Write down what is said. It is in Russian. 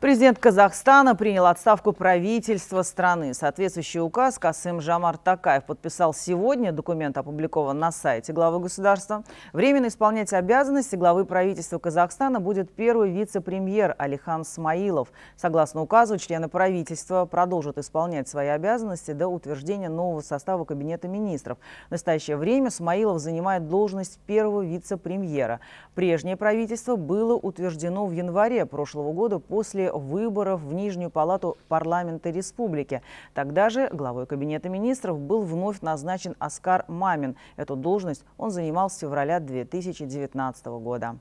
Президент Казахстана принял отставку правительства страны. Соответствующий указ Касым Жамар Такаев подписал сегодня. Документ опубликован на сайте главы государства. Временно исполнять обязанности главы правительства Казахстана будет первый вице-премьер Алихан Смаилов. Согласно указу, члены правительства продолжат исполнять свои обязанности до утверждения нового состава Кабинета министров. В настоящее время Смаилов занимает должность первого вице-премьера. Прежнее правительство было утверждено в январе прошлого года после выборов в Нижнюю палату парламента республики. Тогда же главой Кабинета министров был вновь назначен Оскар Мамин. Эту должность он занимал с февраля 2019 года.